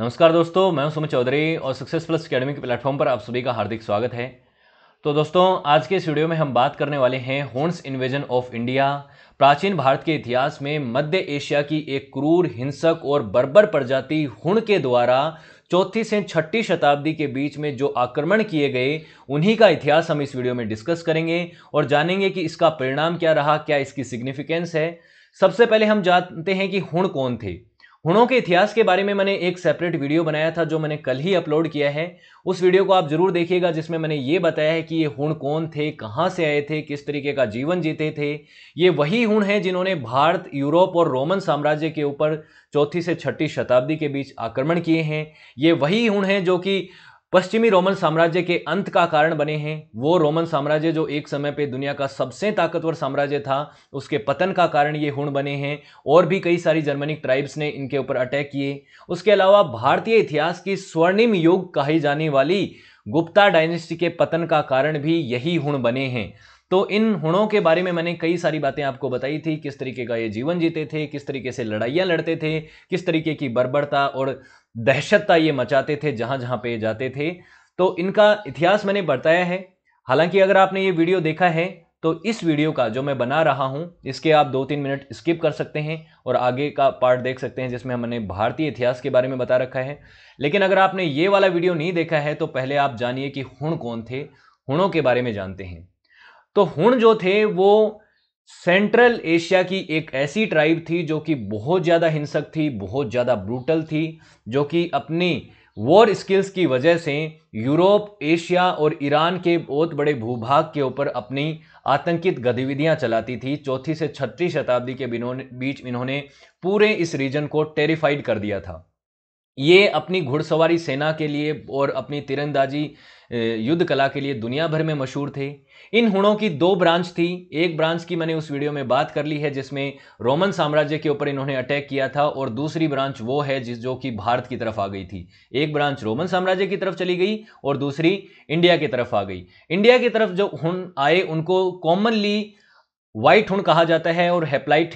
नमस्कार दोस्तों मैं सुमित चौधरी और सक्सेस प्लस अकेडमी के प्लेटफॉर्म पर आप सभी का हार्दिक स्वागत है तो दोस्तों आज के इस वीडियो में हम बात करने वाले हैं होन्स इन्वेजन ऑफ इंडिया प्राचीन भारत के इतिहास में मध्य एशिया की एक क्रूर हिंसक और बर्बर प्रजाति हुण के द्वारा चौथी से छठी शताब्दी के बीच में जो आक्रमण किए गए उन्हीं का इतिहास हम इस वीडियो में डिस्कस करेंगे और जानेंगे कि इसका परिणाम क्या रहा क्या इसकी सिग्निफिकेंस है सबसे पहले हम जानते हैं कि हुण कौन थे हुणों के इतिहास के बारे में मैंने एक सेपरेट वीडियो बनाया था जो मैंने कल ही अपलोड किया है उस वीडियो को आप जरूर देखिएगा जिसमें मैंने ये बताया है कि ये हुण कौन थे कहाँ से आए थे किस तरीके का जीवन जीते थे ये वही हुण हैं जिन्होंने भारत यूरोप और रोमन साम्राज्य के ऊपर चौथी से छठी शताब्दी के बीच आक्रमण किए हैं ये वही हुण हैं जो कि पश्चिमी रोमन साम्राज्य के अंत का कारण बने हैं वो रोमन साम्राज्य जो एक समय पे दुनिया का सबसे ताकतवर साम्राज्य था उसके पतन का कारण ये हुण बने हैं और भी कई सारी जर्मनिक ट्राइब्स ने इनके ऊपर अटैक किए उसके अलावा भारतीय इतिहास की स्वर्णिम युग कही जाने वाली गुप्ता डायनेस्टी के पतन का कारण भी यही हुण बने हैं तो इन हुणों के बारे में मैंने कई सारी बातें आपको बताई थी किस तरीके का ये जीवन जीते थे किस तरीके से लड़ाइयाँ लड़ते थे किस तरीके की बर्बरता और दहशतता ये मचाते थे जहां जहां पे जाते थे तो इनका इतिहास मैंने बताया है हालांकि अगर आपने ये वीडियो देखा है तो इस वीडियो का जो मैं बना रहा हूं इसके आप दो तीन मिनट स्किप कर सकते हैं और आगे का पार्ट देख सकते हैं जिसमें हमने भारतीय इतिहास के बारे में बता रखा है लेकिन अगर आपने ये वाला वीडियो नहीं देखा है तो पहले आप जानिए कि हुण कौन थे हुणों के बारे में जानते हैं तो हुण जो थे वो सेंट्रल एशिया की एक ऐसी ट्राइब थी जो कि बहुत ज़्यादा हिंसक थी बहुत ज़्यादा ब्रूटल थी जो कि अपनी वॉर स्किल्स की वजह से यूरोप एशिया और ईरान के बहुत बड़े भूभाग के ऊपर अपनी आतंकित गतिविधियां चलाती थी चौथी से छठी शताब्दी के बीच इन्होंने पूरे इस रीजन को टेरिफाइड कर दिया था ये अपनी घुड़सवारी सेना के लिए और अपनी तीरंदाजी युद्ध कला के लिए दुनिया भर में मशहूर थे इन हुणों की दो ब्रांच थी एक ब्रांच की मैंने उस वीडियो में बात कर ली है जिसमें रोमन साम्राज्य के ऊपर इन्होंने अटैक किया था और दूसरी ब्रांच वो है जिस जो कि भारत की तरफ आ गई थी एक ब्रांच रोमन साम्राज्य की तरफ चली गई और दूसरी इंडिया की तरफ आ गई इंडिया की तरफ जो हुण आए उनको कॉमनली वाइट हुण कहा जाता है और हेप्लाइट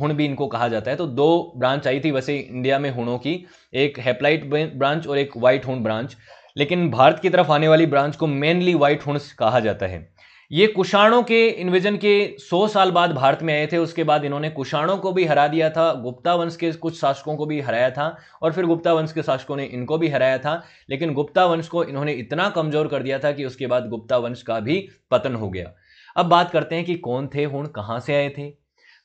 हुण भी इनको कहा जाता है तो दो ब्रांच आई थी वैसे इंडिया में हुणों की एक हेप्लाइट ब्रांच और एक वाइट हुण ब्रांच लेकिन भारत की तरफ आने वाली ब्रांच को मेनली वाइट हुण कहा जाता है ये कुषाणों के इन्वेजन के 100 साल बाद भारत में आए थे उसके बाद इन्होंने कुषाणों को भी हरा दिया था गुप्ता वंश के कुछ शासकों को भी हराया था और फिर गुप्ता वंश के शासकों ने इनको भी हराया था लेकिन गुप्ता वंश को इन्होंने इतना कमज़ोर कर दिया था कि उसके बाद गुप्ता वंश का भी पतन हो गया अब बात करते हैं कि कौन थे हुण कहां से आए थे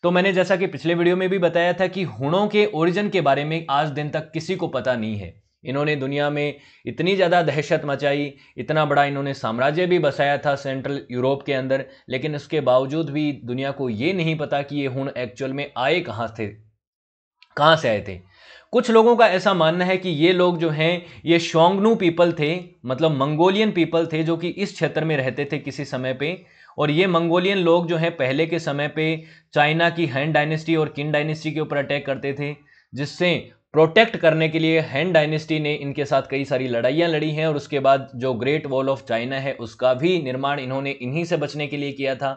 तो मैंने जैसा कि पिछले वीडियो में भी बताया था कि हुणों के ओरिजिन के बारे में आज दिन तक किसी को पता नहीं है इन्होंने दुनिया में इतनी ज़्यादा दहशत मचाई इतना बड़ा इन्होंने साम्राज्य भी बसाया था सेंट्रल यूरोप के अंदर लेकिन उसके बावजूद भी दुनिया को ये नहीं पता कि ये हुण एक्चुअल में आए कहाँ थे कहाँ से आए थे कुछ लोगों का ऐसा मानना है कि ये लोग जो हैं ये शोंगनू पीपल थे मतलब मंगोलियन पीपल थे जो कि इस क्षेत्र में रहते थे किसी समय पे और ये मंगोलियन लोग जो हैं पहले के समय पे चाइना की हैंड डायनेस्टी और किन डायनेस्टी के ऊपर अटैक करते थे जिससे प्रोटेक्ट करने के लिए हैंड डायनेस्टी ने इनके साथ कई सारी लड़ाइयाँ लड़ी हैं और उसके बाद जो ग्रेट वॉल ऑफ चाइना है उसका भी निर्माण इन्होंने इन्हीं से बचने के लिए किया था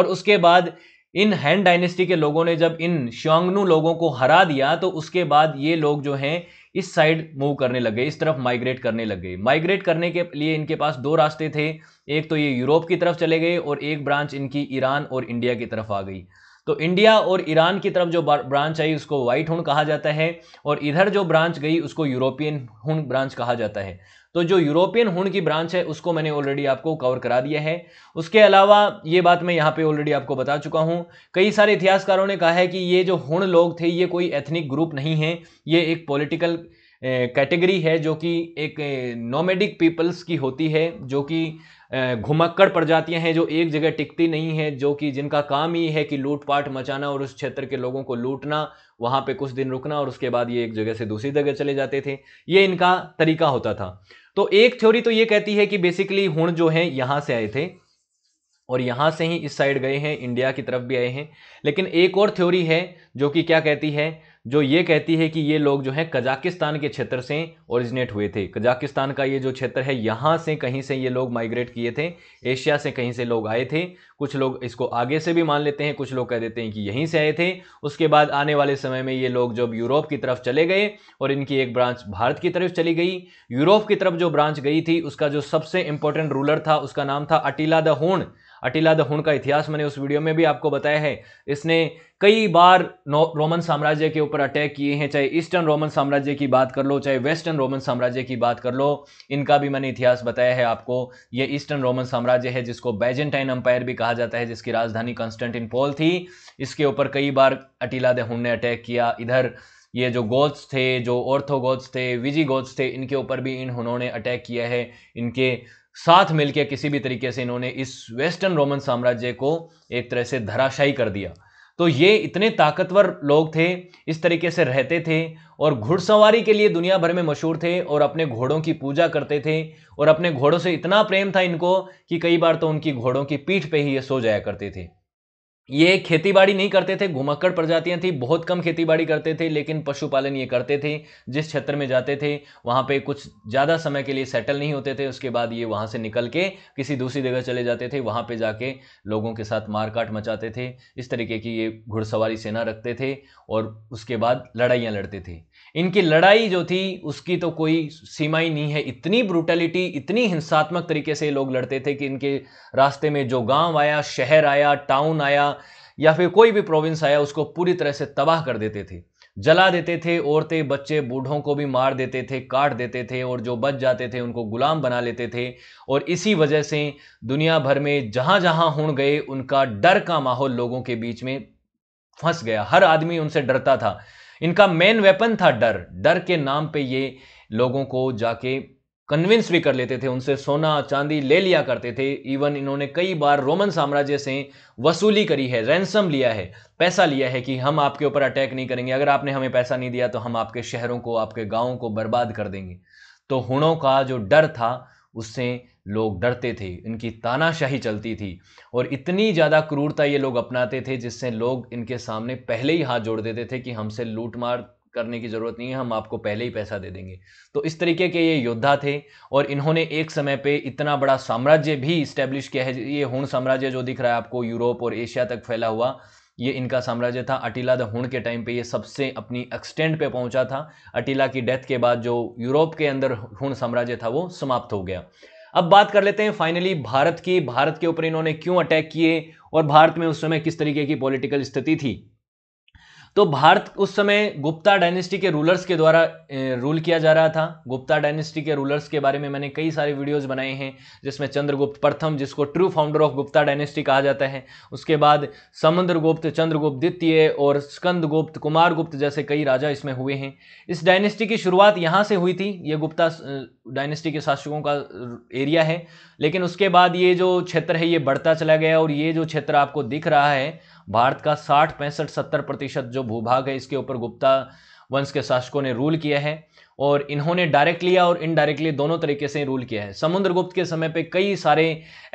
और उसके बाद इन हैंड डायनेस्टी के लोगों ने जब इन श्योंगनू लोगों को हरा दिया तो उसके बाद ये लोग जो हैं इस साइड मूव करने लगे इस तरफ माइग्रेट करने लग गए माइग्रेट करने के लिए इनके पास दो रास्ते थे एक तो ये यूरोप की तरफ चले गए और एक ब्रांच इनकी ईरान और इंडिया की तरफ आ गई तो इंडिया और ईरान की तरफ जो ब्रांच आई उसको वाइट हुन कहा जाता है और इधर जो ब्रांच गई उसको यूरोपियन हुन ब्रांच कहा जाता है तो जो यूरोपियन हुन की ब्रांच है उसको मैंने ऑलरेडी आपको कवर करा दिया है उसके अलावा ये बात मैं यहाँ पे ऑलरेडी आपको बता चुका हूँ कई सारे इतिहासकारों ने कहा है कि ये जो हुन लोग थे ये कोई एथनिक ग्रुप नहीं है ये एक पॉलिटिकल कैटेगरी है जो कि एक नोमेडिक पीपल्स की होती है जो कि घुमक्कड़ प्रजातियां हैं जो एक जगह टिकती नहीं है जो कि जिनका काम ही है कि लूटपाट मचाना और उस क्षेत्र के लोगों को लूटना वहां पे कुछ दिन रुकना और उसके बाद ये एक जगह से दूसरी जगह चले जाते थे ये इनका तरीका होता था तो एक थ्योरी तो ये कहती है कि बेसिकली हुण जो है यहाँ से आए थे और यहाँ से ही इस साइड गए हैं इंडिया की तरफ भी आए हैं लेकिन एक और थ्योरी है जो कि क्या कहती है जो ये कहती है कि ये लोग जो है कजाकिस्तान के क्षेत्र से ओरिजिनेट हुए थे कजाकिस्तान का ये जो क्षेत्र है यहाँ से कहीं से ये लोग माइग्रेट किए थे एशिया से कहीं से लोग आए थे कुछ लोग इसको आगे से भी मान लेते हैं कुछ लोग कह देते हैं कि यहीं से आए थे उसके बाद आने वाले समय में ये लोग जब यूरोप की तरफ चले गए और इनकी एक ब्रांच भारत की तरफ चली गई यूरोप की तरफ जो ब्रांच गई थी उसका जो सबसे इंपॉर्टेंट रूलर था उसका नाम था अटीला द होन अटिला द हुन का इतिहास मैंने उस वीडियो में भी आपको बताया है इसने कई बार रोमन साम्राज्य के ऊपर अटैक किए हैं चाहे ईस्टर्न रोमन साम्राज्य की बात कर लो चाहे वेस्टर्न रोमन साम्राज्य की बात कर लो इनका भी मैंने इतिहास बताया है आपको ये ईस्टर्न रोमन साम्राज्य है जिसको बैजेंटाइन अंपायर भी कहा जाता है जिसकी राजधानी कॉन्स्टेंटिन पोल थी इसके ऊपर कई बार अटिला द हुन ने अटैक किया इधर ये जो गोथ्स थे जो ऑर्थोगोथ्स थे विजी गोथ्स थे इनके ऊपर भी इन उन्होंने अटैक किया है इनके साथ मिलकर किसी भी तरीके से इन्होंने इस वेस्टर्न रोमन साम्राज्य को एक तरह से धराशायी कर दिया तो ये इतने ताकतवर लोग थे इस तरीके से रहते थे और घुड़सवारी के लिए दुनिया भर में मशहूर थे और अपने घोड़ों की पूजा करते थे और अपने घोड़ों से इतना प्रेम था इनको कि कई बार तो उनकी घोड़ों की पीठ पे ही ये सो जाया करते थे ये खेतीबाड़ी नहीं करते थे घुमक्कड़ प्रजातियां थी बहुत कम खेतीबाड़ी करते थे लेकिन पशुपालन ये करते थे जिस क्षेत्र में जाते थे वहाँ पे कुछ ज़्यादा समय के लिए सेटल नहीं होते थे उसके बाद ये वहाँ से निकल के किसी दूसरी जगह चले जाते थे वहाँ पे जाके लोगों के साथ मारकाट मचाते थे इस तरीके की ये घुड़सवारी सेना रखते थे और उसके बाद लड़ाइयाँ लड़ते थे इनकी लड़ाई जो थी उसकी तो कोई सीमा ही नहीं है इतनी ब्रूटेलिटी इतनी हिंसात्मक तरीके से लोग लड़ते थे कि इनके रास्ते में जो गांव आया शहर आया टाउन आया या फिर कोई भी प्रोविंस आया उसको पूरी तरह से तबाह कर देते थे जला देते थे औरतें बच्चे बूढ़ों को भी मार देते थे काट देते थे और जो बच जाते थे उनको गुलाम बना लेते थे और इसी वजह से दुनिया भर में जहाँ जहाँ हुण गए उनका डर का माहौल लोगों के बीच में फंस गया हर आदमी उनसे डरता था इनका मेन वेपन था डर डर के नाम पे ये लोगों को जाके कन्विंस भी कर लेते थे उनसे सोना चांदी ले लिया करते थे इवन इन्होंने कई बार रोमन साम्राज्य से वसूली करी है रैंसम लिया है पैसा लिया है कि हम आपके ऊपर अटैक नहीं करेंगे अगर आपने हमें पैसा नहीं दिया तो हम आपके शहरों को आपके गाँव को बर्बाद कर देंगे तो हुणों का जो डर था उससे लोग डरते थे इनकी तानाशाही चलती थी और इतनी ज़्यादा क्रूरता ये लोग अपनाते थे जिससे लोग इनके सामने पहले ही हाथ जोड़ देते थे कि हमसे लूट मार करने की ज़रूरत नहीं है हम आपको पहले ही पैसा दे देंगे तो इस तरीके के ये योद्धा थे और इन्होंने एक समय पे इतना बड़ा साम्राज्य भी इस्टेब्लिश किया है ये हुण साम्राज्य जो दिख रहा है आपको यूरोप और एशिया तक फैला हुआ ये इनका साम्राज्य था अटीला द हुण के टाइम पे ये सबसे अपनी एक्सटेंड पे पहुंचा था अटीला की डेथ के बाद जो यूरोप के अंदर हुण साम्राज्य था वो समाप्त हो गया अब बात कर लेते हैं फाइनली भारत की भारत के ऊपर इन्होंने क्यों अटैक किए और भारत में उस समय किस तरीके की पॉलिटिकल स्थिति थी तो भारत उस समय गुप्ता डायनेस्टी के रूलर्स के द्वारा रूल किया जा रहा था गुप्ता डायनेस्टी के रूलर्स के बारे में मैंने कई सारे वीडियोस बनाए हैं जिसमें चंद्रगुप्त प्रथम जिसको true founder of Gupta dynasty कहा जाता है उसके बाद समुद्रगुप्त चंद्रगुप्त द्वितीय और स्कंदगुप्त कुमारगुप्त जैसे कई राजा इसमें हुए हैं इस डायनेस्टी की शुरुआत यहाँ से हुई थी ये गुप्ता डायनेस्टी के शासकों का एरिया है लेकिन उसके बाद ये जो क्षेत्र है ये बढ़ता चला गया और ये जो क्षेत्र आपको दिख रहा है भारत का साठ पैंसठ सत्तर प्रतिशत जो भूभाग है इसके ऊपर गुप्ता वंश के शासकों ने रूल किया है और इन्होंने डायरेक्टली और इनडायरेक्टली दोनों तरीके से रूल किया है समुद्रगुप्त के समय पे कई सारे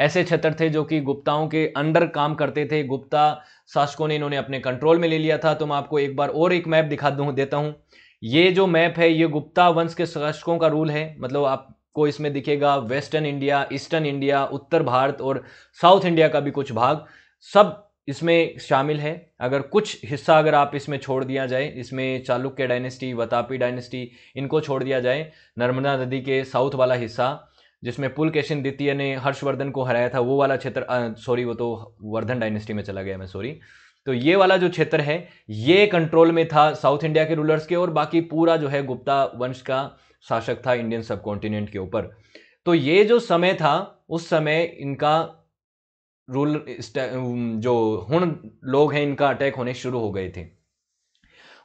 ऐसे क्षेत्र थे जो कि गुप्ताओं के अंडर काम करते थे गुप्ता शासकों ने इन्होंने अपने कंट्रोल में ले लिया था तो मैं आपको एक बार और एक मैप दिखा दूँ देता हूँ ये जो मैप है ये गुप्ता वंश के शासकों का रूल है मतलब आप को इसमें दिखेगा वेस्टर्न इंडिया ईस्टर्न इंडिया उत्तर भारत और साउथ इंडिया का भी कुछ भाग सब इसमें शामिल है अगर कुछ हिस्सा अगर आप इसमें छोड़ दिया जाए इसमें चालुक्य डायनेस्टी वतापी डायनेस्टी इनको छोड़ दिया जाए नर्मदा नदी के साउथ वाला हिस्सा जिसमें केशन द्वितीय ने हर्षवर्धन को हराया था वो वाला क्षेत्र सॉरी वो तो वर्धन डायनेस्टी में चला गया मैं सॉरी तो ये वाला जो क्षेत्र है ये कंट्रोल में था साउथ इंडिया के रूलर्स के और बाकी पूरा जो है गुप्ता वंश का शासक था इंडियन सब कॉन्टिनेंट के ऊपर तो ये जो समय था उस समय इनका रूल जो हूण लोग हैं इनका अटैक होने शुरू हो गए थे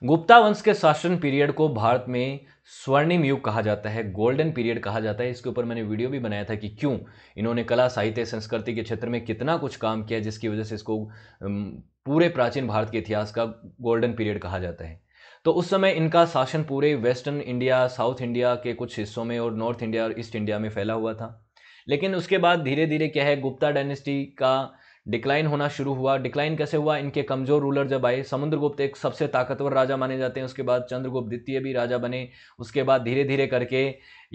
गुप्ता वंश के शासन पीरियड को भारत में स्वर्णिम युग कहा जाता है गोल्डन पीरियड कहा जाता है इसके ऊपर मैंने वीडियो भी बनाया था कि क्यों इन्होंने कला साहित्य संस्कृति के क्षेत्र में कितना कुछ काम किया जिसकी वजह से इसको पूरे प्राचीन भारत के इतिहास का गोल्डन पीरियड कहा जाता है तो उस समय इनका शासन पूरे वेस्टर्न इंडिया साउथ इंडिया के कुछ हिस्सों में और नॉर्थ इंडिया और ईस्ट इंडिया में फैला हुआ था लेकिन उसके बाद धीरे धीरे क्या है गुप्ता डायनेस्टी का डिक्लाइन होना शुरू हुआ डिक्लाइन कैसे हुआ इनके कमज़ोर रूलर जब आए समुद्रगुप्त एक सबसे ताकतवर राजा माने जाते हैं उसके बाद चंद्रगुप्त द्वितीय भी राजा बने उसके बाद धीरे धीरे करके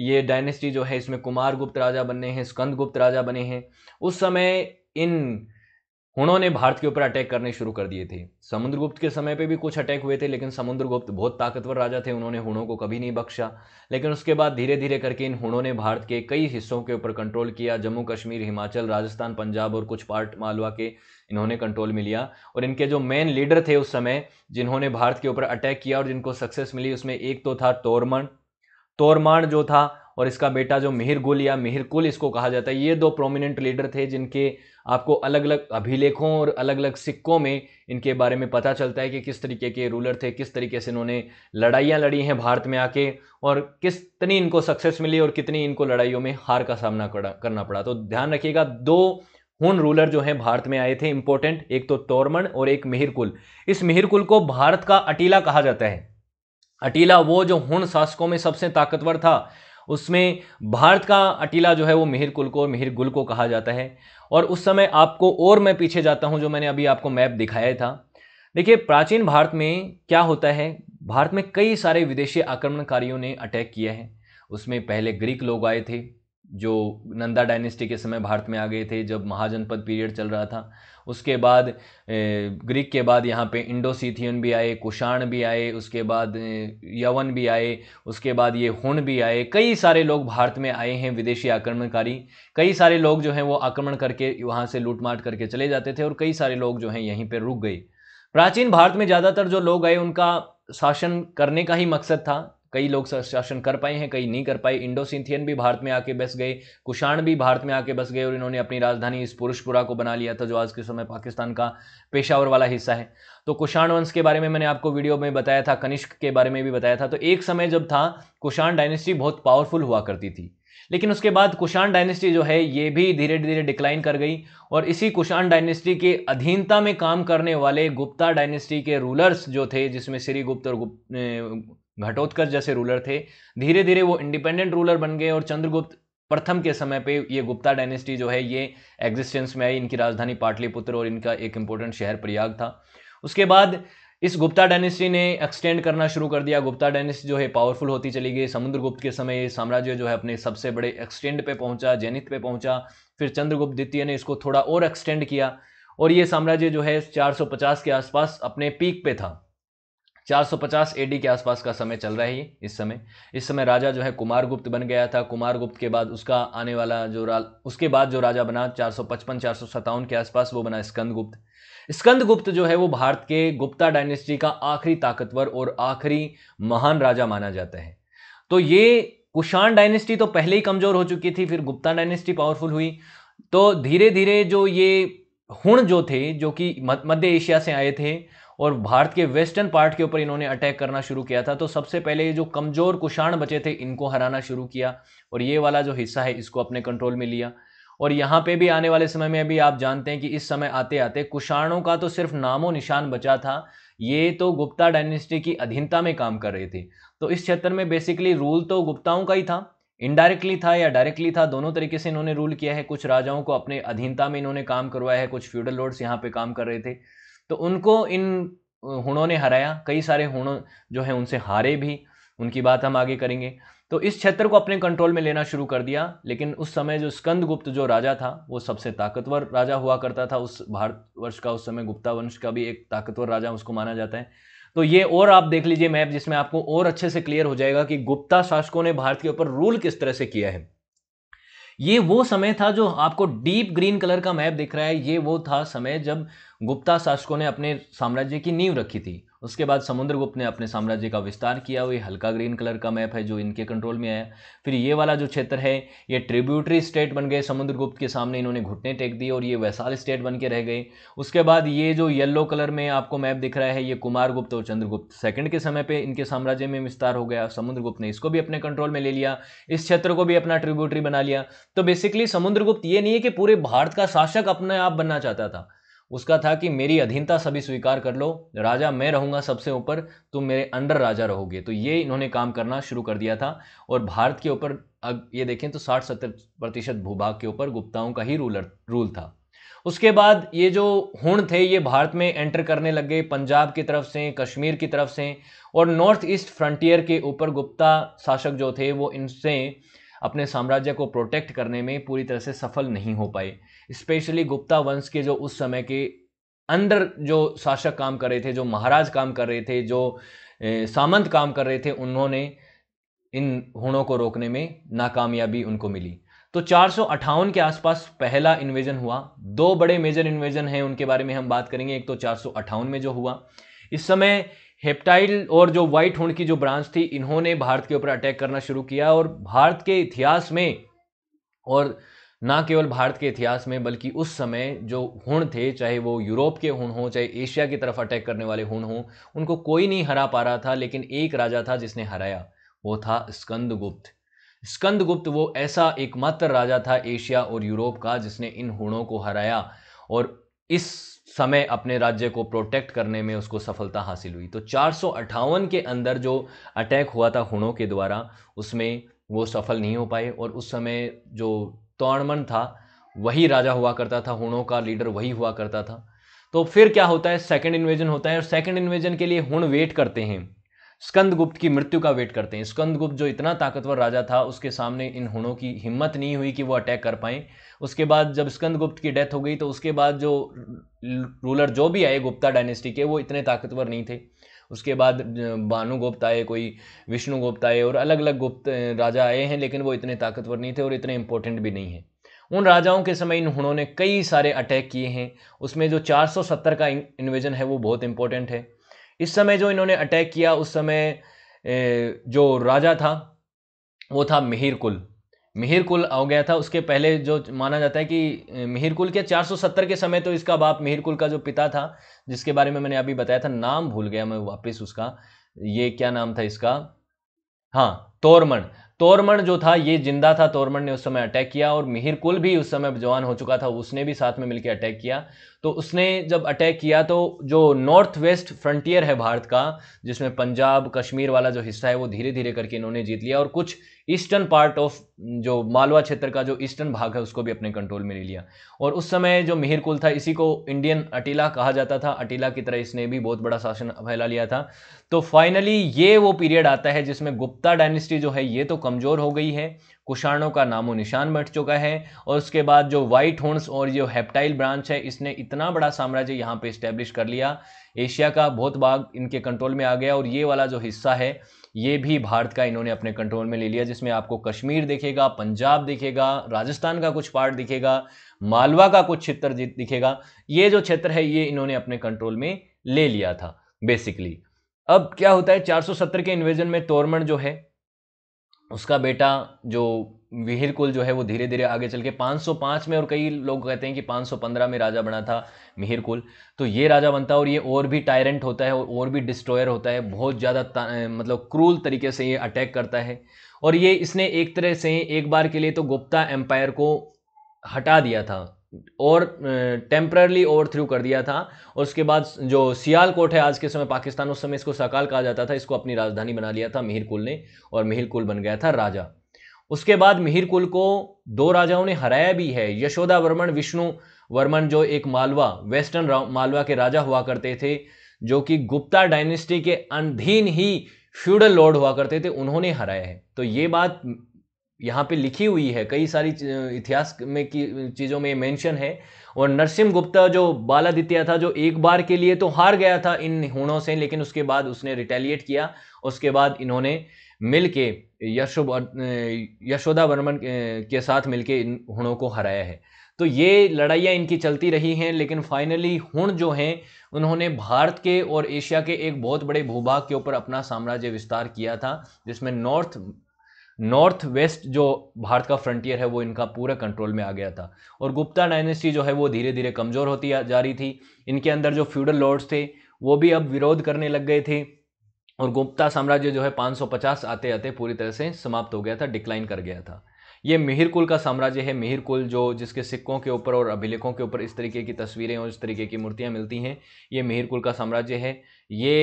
ये डायनेस्टी जो है इसमें कुमार गुप्त राजा बने हैं स्कंदगुप्त गुप्त राजा बने हैं उस समय इन उन्होंने भारत के ऊपर अटैक करने शुरू कर दिए थे समुद्रगुप्त के समय पे भी कुछ अटैक हुए थे लेकिन समुद्रगुप्त बहुत ताकतवर राजा थे उन्होंने हुणों को कभी नहीं बख्शा लेकिन उसके बाद धीरे धीरे करके इन हुणों ने भारत के कई हिस्सों के ऊपर कंट्रोल किया जम्मू कश्मीर हिमाचल राजस्थान पंजाब और कुछ पार्ट मालवा के इन्होंने कंट्रोल में लिया और इनके जो मेन लीडर थे उस समय जिन्होंने भारत के ऊपर अटैक किया और जिनको सक्सेस मिली उसमें एक तो था तोरमण तोरमाण जो था और इसका बेटा जो मिहिर गुल या मिहिर कुल इसको कहा जाता है ये दो प्रोमिनेंट लीडर थे जिनके आपको अलग अलग अभिलेखों और अलग अलग सिक्कों में इनके बारे में पता चलता है कि किस तरीके के रूलर थे किस तरीके से इन्होंने लड़ाइयाँ लड़ी हैं भारत में आके और कितनी इनको सक्सेस मिली और कितनी इनको लड़ाइयों में हार का सामना करना पड़ा तो ध्यान रखिएगा दो हुन रूलर जो हैं भारत में आए थे इंपॉर्टेंट एक तो तोरमन और एक मिहिरकुल इस मिहिरकुल को भारत का अटीला कहा जाता है अटीला वो जो हुन शासकों में सबसे ताकतवर था उसमें भारत का अटीला जो है वो मिहिर कुल को और मिहिर गुल को कहा जाता है और उस समय आपको और मैं पीछे जाता हूँ जो मैंने अभी आपको मैप दिखाया था देखिए प्राचीन भारत में क्या होता है भारत में कई सारे विदेशी आक्रमणकारियों ने अटैक किया है उसमें पहले ग्रीक लोग आए थे जो नंदा डायनेस्टी के समय भारत में आ गए थे जब महाजनपद पीरियड चल रहा था उसके बाद ग्रीक के बाद यहाँ पे इंडो सीथियन भी आए कुषाण भी आए उसके बाद यवन भी आए उसके बाद ये हुन भी आए कई सारे लोग भारत में आए हैं विदेशी आक्रमणकारी कई सारे लोग जो हैं वो आक्रमण करके वहाँ से लूटमाट करके चले जाते थे और कई सारे लोग जो हैं यहीं पर रुक गए प्राचीन भारत में ज़्यादातर जो लोग आए उनका शासन करने का ही मकसद था कई लोग शासन कर पाए हैं कई नहीं कर पाए इंडो सिंथियन भी भारत में आके बस गए कुषाण भी भारत में आके बस गए और इन्होंने अपनी राजधानी इस पुरुषपुरा को बना लिया था जो आज के समय पाकिस्तान का पेशावर वाला हिस्सा है तो कुषाण वंश के बारे में मैंने आपको वीडियो में बताया था कनिष्क के बारे में भी बताया था तो एक समय जब था कुषाण डायनेस्टी बहुत पावरफुल हुआ करती थी लेकिन उसके बाद कुषाण डायनेस्टी जो है ये भी धीरे धीरे डिक्लाइन कर गई और इसी कुषाण डायनेस्टी के अधीनता में काम करने वाले गुप्ता डायनेस्टी के रूलर्स जो थे जिसमें श्री गुप्त और गुप्त घटोत्कर जैसे रूलर थे धीरे धीरे वो इंडिपेंडेंट रूलर बन गए और चंद्रगुप्त प्रथम के समय पे ये गुप्ता डायनेस्टी जो है ये एग्जिस्टेंस में आई इनकी राजधानी पाटलिपुत्र और इनका एक इम्पोर्टेंट शहर प्रयाग था उसके बाद इस गुप्ता डायनेस्टी ने एक्सटेंड करना शुरू कर दिया गुप्ता डायनेस्टी जो है पावरफुल होती चली गई समुद्रगुप्त के समय ये साम्राज्य जो है अपने सबसे बड़े एक्सटेंड पे पहुंचा जैनित पे पहुंचा फिर चंद्रगुप्त द्वितीय ने इसको थोड़ा और एक्सटेंड किया और ये साम्राज्य जो है 450 के आसपास अपने पीक पे था 450 एडी के आसपास का समय चल रहा है इस समय इस समय राजा जो है कुमारगुप्त बन गया था कुमारगुप्त के बाद उसका आने वाला जो उसके बाद जो राजा बना चार सौ पचपन चार सौ सत्तावन के आसपास वो बना स्कंदगुप्त स्कंदगुप्त जो है वो भारत के गुप्ता डायनेस्टी का आखिरी ताकतवर और आखिरी महान राजा माना जाता है तो ये कुशाण डायनेस्टी तो पहले ही कमज़ोर हो चुकी थी फिर गुप्ता डायनेस्टी पावरफुल हुई तो धीरे धीरे जो ये हुण जो थे जो कि मध्य एशिया से आए थे और भारत के वेस्टर्न पार्ट के ऊपर इन्होंने अटैक करना शुरू किया था तो सबसे पहले ये जो कमज़ोर कुषाण बचे थे इनको हराना शुरू किया और ये वाला जो हिस्सा है इसको अपने कंट्रोल में लिया और यहाँ पे भी आने वाले समय में अभी आप जानते हैं कि इस समय आते आते कुषाणों का तो सिर्फ नामो निशान बचा था ये तो गुप्ता डायनेस्टी की अधीनता में काम कर रहे थे तो इस क्षेत्र में बेसिकली रूल तो गुप्ताओं का ही था इनडायरेक्टली था या डायरेक्टली था दोनों तरीके से इन्होंने रूल किया है कुछ राजाओं को अपने अधीनता में इन्होंने काम करवाया है कुछ फ्यूडल लोड्स यहाँ पे काम कर रहे थे तो उनको इन हुणों ने हराया कई सारे हुण जो हैं उनसे हारे भी उनकी बात हम आगे करेंगे तो इस क्षेत्र को अपने कंट्रोल में लेना शुरू कर दिया लेकिन उस समय जो स्कंद गुप्त जो राजा था वो सबसे ताकतवर राजा हुआ करता था उस भारतवर्ष का उस समय गुप्ता वंश का भी एक ताकतवर राजा उसको माना जाता है तो ये और आप देख लीजिए मैप जिसमें आपको और अच्छे से क्लियर हो जाएगा कि गुप्ता शासकों ने भारत के ऊपर रूल किस तरह से किया है ये वो समय था जो आपको डीप ग्रीन कलर का मैप दिख रहा है ये वो था समय जब गुप्ता शासकों ने अपने साम्राज्य की नींव रखी थी उसके बाद समुद्रगुप्त ने अपने साम्राज्य का विस्तार किया वही हल्का ग्रीन कलर का मैप है जो इनके कंट्रोल में आया फिर ये वाला जो क्षेत्र है ये ट्रिब्यूटरी स्टेट बन गए समुद्रगुप्त के सामने इन्होंने घुटने टेक दिए और ये वैशाल स्टेट बन के रह गए उसके बाद ये जो येल्लो कलर में आपको मैप दिख रहा है ये कुमार और चंद्रगुप्त सेकंड के समय पर इनके साम्राज्य में विस्तार हो गया समुद्रगुप्त ने इसको भी अपने कंट्रोल में ले लिया इस क्षेत्र को भी अपना ट्रिब्यूटरी बना लिया तो बेसिकली समुद्रगुप्त ये नहीं है कि पूरे भारत का शासक अपने आप बनना चाहता था उसका था कि मेरी अधीनता सभी स्वीकार कर लो राजा मैं रहूंगा सबसे ऊपर तुम मेरे अंडर राजा रहोगे तो ये इन्होंने काम करना शुरू कर दिया था और भारत के ऊपर अब ये देखें तो साठ सत्तर प्रतिशत भूभाग के ऊपर गुप्ताओं का ही रूलर रूल था उसके बाद ये जो हुण थे ये भारत में एंटर करने लग गए पंजाब की तरफ से कश्मीर की तरफ से और नॉर्थ ईस्ट फ्रंटियर के ऊपर गुप्ता शासक जो थे वो इनसे अपने साम्राज्य को प्रोटेक्ट करने में पूरी तरह से सफल नहीं हो पाए स्पेशली गुप्ता वंश के जो उस समय के अंदर जो शासक काम कर रहे थे जो महाराज काम कर रहे थे जो सामंत काम कर रहे थे उन्होंने इन हुणों को रोकने में नाकामयाबी उनको मिली तो चार के आसपास पहला इन्वेजन हुआ दो बड़े मेजर इन्वेजन हैं उनके बारे में हम बात करेंगे एक तो चार में जो हुआ इस समय हेप्टाइल और जो व्हाइट हुन की जो ब्रांच थी इन्होंने भारत के ऊपर अटैक करना शुरू किया और भारत के इतिहास में और ना केवल भारत के इतिहास में बल्कि उस समय जो हुण थे चाहे वो यूरोप के हुण हों चाहे एशिया की तरफ अटैक करने वाले हुण हों उनको कोई नहीं हरा पा रहा था लेकिन एक राजा था जिसने हराया वो था स्कंदगुप्त स्कंदगुप्त वो ऐसा एकमात्र राजा था एशिया और यूरोप का जिसने इन हुणों को हराया और इस समय अपने राज्य को प्रोटेक्ट करने में उसको सफलता हासिल हुई तो चार के अंदर जो अटैक हुआ था हुणों के द्वारा उसमें वो सफल नहीं हो पाए और उस समय जो तोड़मन था वही राजा हुआ करता था हुणों का लीडर वही हुआ करता था तो फिर क्या होता है सेकंड इन्वेजन होता है और सेकंड इन्वेजन के लिए हुण वेट करते हैं स्कंदगुप्त की मृत्यु का वेट करते हैं स्कंदगुप्त जो इतना ताकतवर राजा था उसके सामने इन हुणों की हिम्मत नहीं हुई कि वो अटैक कर पाएँ उसके बाद जब स्कंदगुप्त की डेथ हो गई तो उसके बाद जो रूलर जो भी आए गुप्ता डायनेस्टी के वो इतने ताकतवर नहीं थे उसके बाद भानुगुप्त आए कोई विष्णु आए और अलग अलग गुप्त राजा आए हैं लेकिन वो इतने ताकतवर नहीं थे और इतने इम्पोर्टेंट भी नहीं हैं उन राजाओं के समय इन हुणों ने कई सारे अटैक किए हैं उसमें जो 470 का इन्वेजन है वो बहुत इंपॉर्टेंट है इस समय जो इन्होंने अटैक किया उस समय जो राजा था वो था मिहिरकुल मिहिरकुल आ गया था उसके पहले जो माना जाता है कि मिहिरकुल के 470 के समय तो इसका बाप मिहिरकुल का जो पिता था जिसके बारे में मैंने अभी बताया था नाम भूल गया मैं वापस उसका ये क्या नाम था इसका हाँ तोरमण तोरमण जो था ये जिंदा था तोरमण ने उस समय अटैक किया और मिहिर कुल भी उस समय जवान हो चुका था उसने भी साथ में मिलकर अटैक किया तो उसने जब अटैक किया तो जो नॉर्थ वेस्ट फ्रंटियर है भारत का जिसमें पंजाब कश्मीर वाला जो हिस्सा है वो धीरे धीरे करके इन्होंने जीत लिया और कुछ ईस्टर्न पार्ट ऑफ जो मालवा क्षेत्र का जो ईस्टर्न भाग है उसको भी अपने कंट्रोल में ले लिया और उस समय जो मिहिरकुल था इसी को इंडियन अटीला कहा जाता था अटीला की तरह इसने भी बहुत बड़ा शासन फैला लिया था तो फाइनली ये वो पीरियड आता है जिसमें गुप्ता डायनेस्टी जो है ये तो कमज़ोर हो गई है कुषाणों का नामो निशान बैठ चुका है और उसके बाद जो वाइट होन्स और जो हेप्टाइल ब्रांच है इसने इतना बड़ा साम्राज्य यहाँ पे इस्टेब्लिश कर लिया एशिया का बहुत भाग इनके कंट्रोल में आ गया और ये वाला जो हिस्सा है ये भी भारत का इन्होंने अपने कंट्रोल में ले लिया जिसमें आपको कश्मीर दिखेगा पंजाब दिखेगा राजस्थान का कुछ पार्ट दिखेगा मालवा का कुछ क्षेत्र दिखेगा ये जो क्षेत्र है ये इन्होंने अपने कंट्रोल में ले लिया था बेसिकली अब क्या होता है 470 के इन्वेजन में तोरमण जो है उसका बेटा जो विहिर कुल जो है वो धीरे धीरे आगे चल के 505 में और कई लोग कहते हैं कि 515 में राजा बना था मिहिर कुल तो ये राजा बनता है और ये और भी टायरेंट होता है और भी डिस्ट्रॉयर होता है बहुत ज़्यादा मतलब क्रूल तरीके से ये अटैक करता है और ये इसने एक तरह से एक बार के लिए तो गुप्ता एम्पायर को हटा दिया था और टेम्परली ओवर थ्रू कर दिया था और उसके बाद जो सियालकोट है आज के समय पाकिस्तान उस समय इसको सकाल कहा जाता था इसको अपनी राजधानी बना लिया था मिहिर कुल ने और मिहिर कुल बन गया था राजा उसके बाद मिहिर कुल को दो राजाओं ने हराया भी है यशोदा वर्मन विष्णु वर्मन जो एक मालवा वेस्टर्न मालवा के राजा हुआ करते थे जो कि गुप्ता डायनेस्टी के अंधीन ही फ्यूडल लॉर्ड हुआ करते थे उन्होंने हराया है तो ये बात यहाँ पे लिखी हुई है कई सारी इतिहास में की चीज़ों में मेंशन है और नरसिम गुप्ता जो बालादित्य था जो एक बार के लिए तो हार गया था इन हुणों से लेकिन उसके बाद उसने रिटेलिएट किया उसके बाद इन्होंने मिल के यशो यशोदा वर्मन के साथ मिलके इन हुणों को हराया है तो ये लड़ाइयाँ इनकी चलती रही हैं लेकिन फाइनली हुण जो हैं उन्होंने भारत के और एशिया के एक बहुत बड़े भूभाग के ऊपर अपना साम्राज्य विस्तार किया था जिसमें नॉर्थ नॉर्थ वेस्ट जो भारत का फ्रंटियर है वो इनका पूरा कंट्रोल में आ गया था और गुप्ता डायनेस्टी जो है वो धीरे धीरे कमज़ोर होती जा रही थी इनके अंदर जो फ्यूडल लॉर्ड्स थे वो भी अब विरोध करने लग गए थे और गुप्ता साम्राज्य जो है 550 आते आते पूरी तरह से समाप्त हो गया था डिक्लाइन कर गया था ये मिहिर कुल का साम्राज्य है मिहिर कुल जो जिसके सिक्कों के ऊपर और अभिलेखों के ऊपर इस तरीके की तस्वीरें और इस तरीके की मूर्तियां मिलती हैं ये मिहिर कुल का साम्राज्य है ये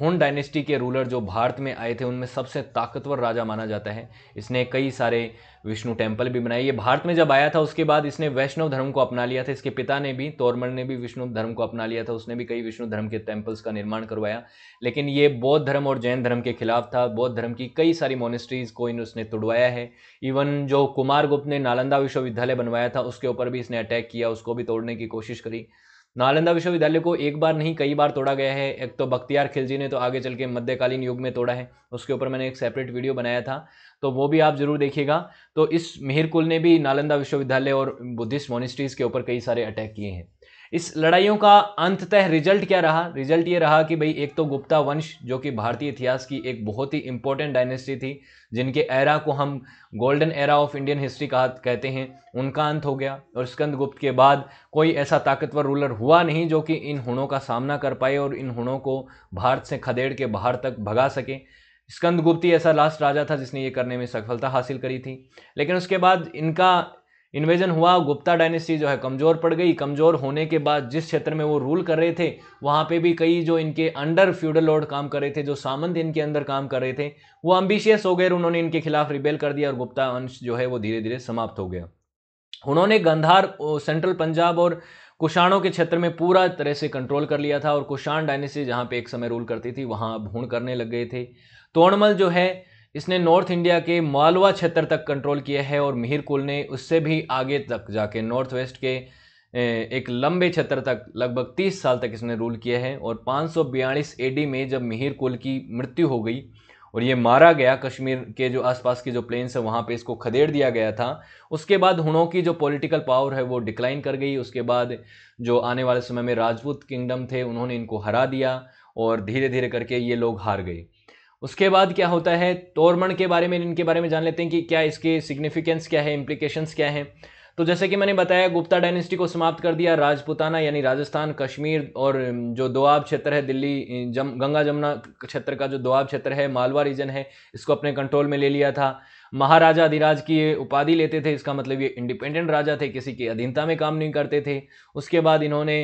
हुन डायनेस्टी के रूलर जो भारत में आए थे उनमें सबसे ताकतवर राजा माना जाता है इसने कई सारे विष्णु टेम्पल भी बनाए ये भारत में जब आया था उसके बाद इसने वैष्णव धर्म को अपना लिया था इसके पिता ने भी तोरमण ने भी विष्णु धर्म को अपना लिया था उसने भी कई विष्णु धर्म के टेम्पल्स का निर्माण करवाया लेकिन ये बौद्ध धर्म और जैन धर्म के खिलाफ था बौद्ध धर्म की कई सारी मोनिस्ट्रीज को इन उसने तुड़वाया है इवन जो कुमार गुप्त ने नालंदा विश्वविद्यालय बनवाया था उसके ऊपर भी इसने अटैक किया उसको भी तोड़ने की कोशिश करी नालंदा विश्वविद्यालय को एक बार नहीं कई बार तोड़ा गया है एक तो बख्तियार खिलजी ने तो आगे चल के मध्यकालीन युग में तोड़ा है उसके ऊपर मैंने एक सेपरेट वीडियो बनाया था तो वो भी आप ज़रूर देखिएगा तो इस मेहरकुल ने भी नालंदा विश्वविद्यालय और बुद्धिस्ट मोनिस्ट्रीज़ के ऊपर कई सारे अटैक किए हैं इस लड़ाइयों का अंततः रिजल्ट क्या रहा रिजल्ट ये रहा कि भाई एक तो गुप्ता वंश जो कि भारतीय इतिहास की एक बहुत ही इंपॉर्टेंट डायनेस्टी थी जिनके एरा को हम golden era of Indian history कहा कहते हैं उनका अंत हो गया और स्कंद गुप्त के बाद कोई ऐसा ताकतवर रूलर हुआ नहीं जो कि इन हुणों का सामना कर पाए और इन हुणों को भारत से खदेड़ के बाहर तक भगा सके गुप्त ही ऐसा लास्ट राजा था जिसने ये करने में सफलता हासिल करी थी लेकिन उसके बाद इनका इन्वेजन हुआ गुप्ता डायनेस्टी जो है कमज़ोर पड़ गई कमज़ोर होने के बाद जिस क्षेत्र में वो रूल कर रहे थे वहाँ पे भी कई जो इनके अंडर फ्यूडल लॉर्ड काम कर रहे थे जो सामंत इनके अंदर काम कर रहे थे वो अम्बिशियस हो गए उन्होंने इनके खिलाफ रिबेल कर दिया और गुप्ता अंश जो है वो धीरे धीरे समाप्त हो गया उन्होंने गंधार सेंट्रल पंजाब और कुषाणों के क्षेत्र में पूरा तरह से कंट्रोल कर लिया था और कुषाण डायनेस्टी जहाँ पे एक समय रूल करती थी वहाँ अब करने लग गए थे तोड़मल जो है इसने नॉर्थ इंडिया के मालवा क्षेत्र तक कंट्रोल किया है और मिहिरकुल ने उससे भी आगे तक जाके नॉर्थ वेस्ट के एक लंबे क्षेत्र तक लगभग 30 साल तक इसने रूल किया है और पाँच सौ एडी में जब मिहिरकुल की मृत्यु हो गई और ये मारा गया कश्मीर के जो आसपास की जो प्लेन्स है वहाँ पे इसको खदेड़ दिया गया था उसके बाद हुनों की जो पॉलिटिकल पावर है वो डिक्लाइन कर गई उसके बाद जो आने वाले समय में राजपूत किंगडम थे उन्होंने इनको हरा दिया और धीरे धीरे करके ये लोग हार गए उसके बाद क्या होता है तोरमण के बारे में इनके बारे में जान लेते हैं कि क्या इसके सिग्निफिकेंस क्या है इम्प्लीकेशंस क्या हैं तो जैसे कि मैंने बताया गुप्ता डायनेस्टी को समाप्त कर दिया राजपुताना यानी राजस्थान कश्मीर और जो दोआब क्षेत्र है दिल्ली जम गंगा जमुना क्षेत्र का जो दोआब क्षेत्र है मालवा रीजन है इसको अपने कंट्रोल में ले लिया था महाराजा अधिराज की उपाधि लेते थे इसका मतलब ये इंडिपेंडेंट राजा थे किसी की अधीनता में काम नहीं करते थे उसके बाद इन्होंने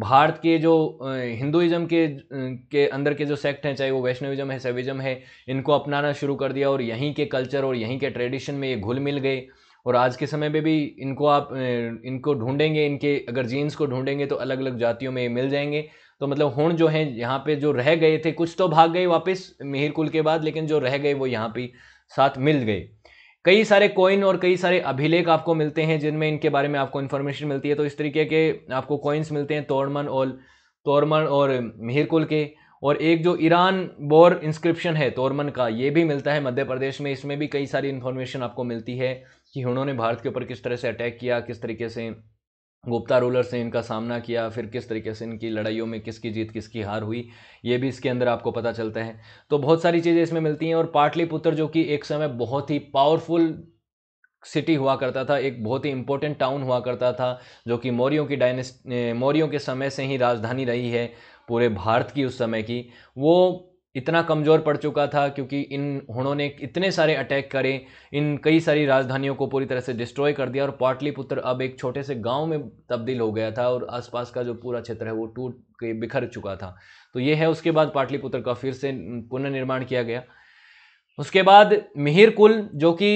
भारत के जो हिंदुइज्म के के अंदर के जो सेक्ट हैं चाहे वो वैष्णविज्म है सेविज्म है इनको अपनाना शुरू कर दिया और यहीं के कल्चर और यहीं के ट्रेडिशन में ये घुल मिल गए और आज के समय में भी इनको आप इनको ढूंढेंगे इनके अगर जीन्स को ढूंढेंगे तो अलग अलग जातियों में मिल जाएंगे तो मतलब हूण जो हैं यहाँ पे जो रह गए थे कुछ तो भाग गए वापस मिहिर कुल के बाद लेकिन जो रह गए वो यहाँ पे साथ मिल गए कई सारे कॉइन और कई सारे अभिलेख आपको मिलते हैं जिनमें इनके बारे में आपको इन्फॉर्मेशन मिलती है तो इस तरीके के आपको कॉइन्स मिलते हैं तोरमन और तोरमन और मिहिरकुल के और एक जो ईरान बोर इंस्क्रिप्शन है तोरमन का ये भी मिलता है मध्य प्रदेश में इसमें भी कई सारी इन्फॉर्मेशन आपको मिलती है कि उन्होंने भारत के ऊपर किस तरह से अटैक किया किस तरीके से गुप्ता रूलर्स ने इनका सामना किया फिर किस तरीके से इनकी लड़ाइयों में किसकी जीत किसकी हार हुई ये भी इसके अंदर आपको पता चलता है तो बहुत सारी चीज़ें इसमें मिलती हैं और पाटलिपुत्र जो कि एक समय बहुत ही पावरफुल सिटी हुआ करता था एक बहुत ही इंपॉर्टेंट टाउन हुआ करता था जो कि मौर्यों की डायनेस मौर्यों के समय से ही राजधानी रही है पूरे भारत की उस समय की वो इतना कमज़ोर पड़ चुका था क्योंकि इन उन्होंने इतने सारे अटैक करे इन कई सारी राजधानियों को पूरी तरह से डिस्ट्रॉय कर दिया और पाटलिपुत्र अब एक छोटे से गांव में तब्दील हो गया था और आसपास का जो पूरा क्षेत्र है वो टूट के बिखर चुका था तो ये है उसके बाद पाटलिपुत्र का फिर से पुनर्निर्माण किया गया उसके बाद मिहिर कुल जो कि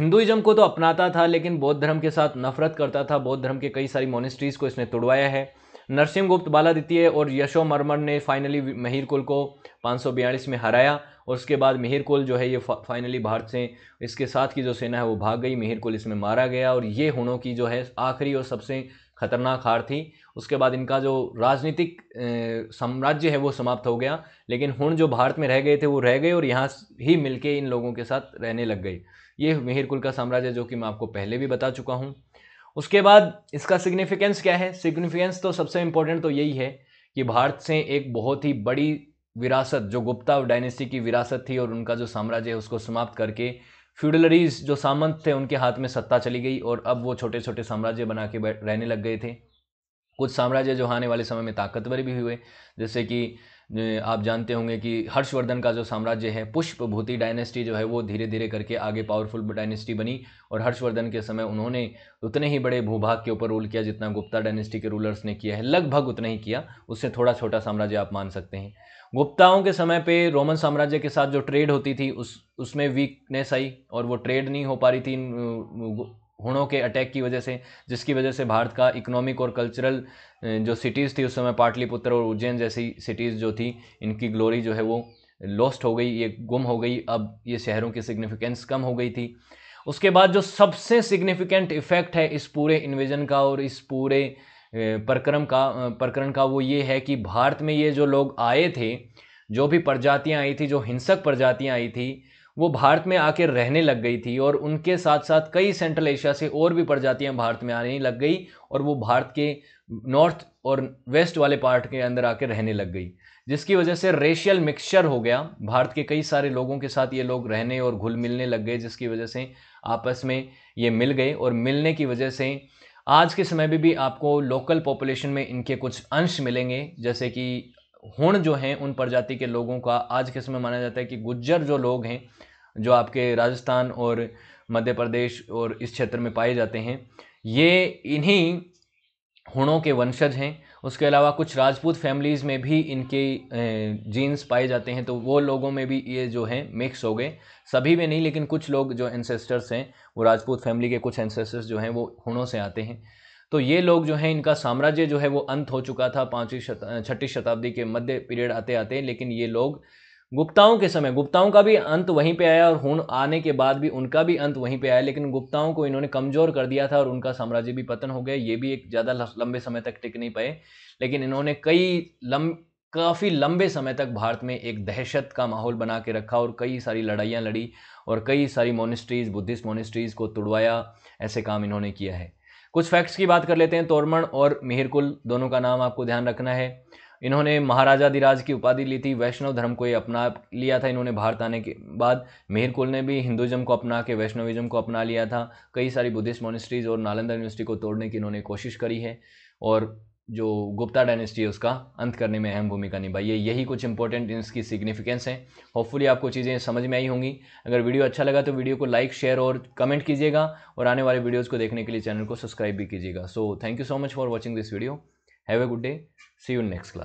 हिंदुइज्म को तो अपनाता था लेकिन बौद्ध धर्म के साथ नफरत करता था बौद्ध धर्म के कई सारी मोनिस्ट्रीज़ को इसने तुड़वाया है नरसिंह गुप्त बालादित्य और यशो मरमर ने फाइनली महिर कुल को पाँच में हराया और उसके बाद मिहिर कुल जो है ये फाइनली भारत से इसके साथ की जो सेना है वो भाग गई मिहिर कुल इसमें मारा गया और ये हुनों की जो है आखिरी और सबसे खतरनाक हार थी उसके बाद इनका जो राजनीतिक साम्राज्य है वो समाप्त हो गया लेकिन हुन जो भारत में रह गए थे वो रह गए और यहाँ ही मिलके इन लोगों के साथ रहने लग गए ये मिहिर कुल का साम्राज्य जो कि मैं आपको पहले भी बता चुका हूँ उसके बाद इसका सिग्निफिकेंस क्या है सिग्निफिकेंस तो सबसे इम्पोर्टेंट तो यही है कि भारत से एक बहुत ही बड़ी विरासत जो गुप्ता डायनेस्टी की विरासत थी और उनका जो साम्राज्य है उसको समाप्त करके फ्यूडलरीज जो सामंत थे उनके हाथ में सत्ता चली गई और अब वो छोटे छोटे साम्राज्य बना के रहने लग गए थे कुछ साम्राज्य जो आने वाले समय में ताकतवर भी हुए जैसे कि आप जानते होंगे कि हर्षवर्धन का जो साम्राज्य है पुष्पभूति डायनेस्टी जो है वो धीरे धीरे करके आगे पावरफुल डायनेस्टी बनी और हर्षवर्धन के समय उन्होंने उतने ही बड़े भूभाग के ऊपर रूल किया जितना गुप्ता डायनेस्टी के रूलर्स ने किया है लगभग उतना ही किया उससे थोड़ा छोटा साम्राज्य आप मान सकते हैं गुप्ताओं के समय पे रोमन साम्राज्य के साथ जो ट्रेड होती थी उस उसमें वीकनेस आई और वो ट्रेड नहीं हो पा रही थी हुणों के अटैक की वजह से जिसकी वजह से भारत का इकोनॉमिक और कल्चरल जो सिटीज़ थी उस समय पाटलिपुत्र और उज्जैन जैसी सिटीज़ जो थी इनकी ग्लोरी जो है वो लॉस्ट हो गई ये गुम हो गई अब ये शहरों की सिग्निफिकेंस कम हो गई थी उसके बाद जो सबसे सिग्निफिकेंट इफेक्ट है इस पूरे इन्वेजन का और इस पूरे प्रक्रम का प्रकरण का वो ये है कि भारत में ये जो लोग आए थे जो भी प्रजातियाँ आई थी जो हिंसक प्रजातियाँ आई थी वो भारत में आकर रहने लग गई थी और उनके साथ साथ कई सेंट्रल एशिया से और भी प्रजातियाँ भारत में आने लग गई और वो भारत के नॉर्थ और वेस्ट वाले पार्ट के अंदर आके रहने लग गई जिसकी वजह से रेशियल मिक्सचर हो गया भारत के कई सारे लोगों के साथ ये लोग रहने और घुल मिलने लग गए जिसकी वजह से आपस में ये मिल गए और मिलने की वजह से आज के समय में भी, भी आपको लोकल पॉपुलेशन में इनके कुछ अंश मिलेंगे जैसे कि हुण जो हैं उन प्रजाति के लोगों का आज के समय माना जाता है कि गुज्जर जो लोग हैं जो आपके राजस्थान और मध्य प्रदेश और इस क्षेत्र में पाए जाते हैं ये इन्हीं हुणों के वंशज हैं उसके अलावा कुछ राजपूत फैमिलीज़ में भी इनके जीन्स पाए जाते हैं तो वो लोगों में भी ये जो है मिक्स हो गए सभी में नहीं लेकिन कुछ लोग जो एंसेस्टर्स हैं वो राजपूत फैमिली के कुछ एंसेस्टर्स जो हैं वो हुणों से आते हैं तो ये लोग जो हैं इनका साम्राज्य जो है वो अंत हो चुका था पाँचवीं छठी शताब्दी के मध्य पीरियड आते आते लेकिन ये लोग गुप्ताओं के समय गुप्ताओं का भी अंत वहीं पे आया और हुन आने के बाद भी उनका भी अंत वहीं पे आया लेकिन गुप्ताओं को इन्होंने कमज़ोर कर दिया था और उनका साम्राज्य भी पतन हो गया ये भी एक ज़्यादा लंबे समय तक टिक नहीं पाए लेकिन इन्होंने कई लम काफ़ी लंबे समय तक भारत में एक दहशत का माहौल बना के रखा और कई सारी लड़ाइयाँ लड़ी और कई सारी मोनिस्ट्रीज़ बुद्धिस्ट मोनिस्ट्रीज़ को तुड़वाया ऐसे काम इन्होंने किया है कुछ फैक्ट्स की बात कर लेते हैं तोरमण और मिहिरकुल दोनों का नाम आपको ध्यान रखना है इन्होंने महाराजाधिराज की उपाधि ली थी वैष्णव धर्म को ये अपना लिया था इन्होंने भारत आने के बाद मेहर कुल ने भी हिंदुज़म को अपना के वैष्णविज़्म को अपना लिया था कई सारी बुद्धिस्ट मोनिस्ट्रीज़ और नालंदा यूनिवर्सिटी को तोड़ने की इन्होंने कोशिश करी है और जो गुप्ता डायनेस्टी है उसका अंत करने में अहम भूमिका निभाई है यही कुछ इंपॉर्टेंट इसकी सिग्निफिकेंस है होपफुली आपको चीज़ें समझ में आई होंगी अगर वीडियो अच्छा लगा तो वीडियो को लाइक शेयर और कमेंट कीजिएगा और आने वाले वीडियोज़ को देखने के लिए चैनल को सब्सक्राइब भी कीजिएगा so thank you so much for watching this video have a good day see you next class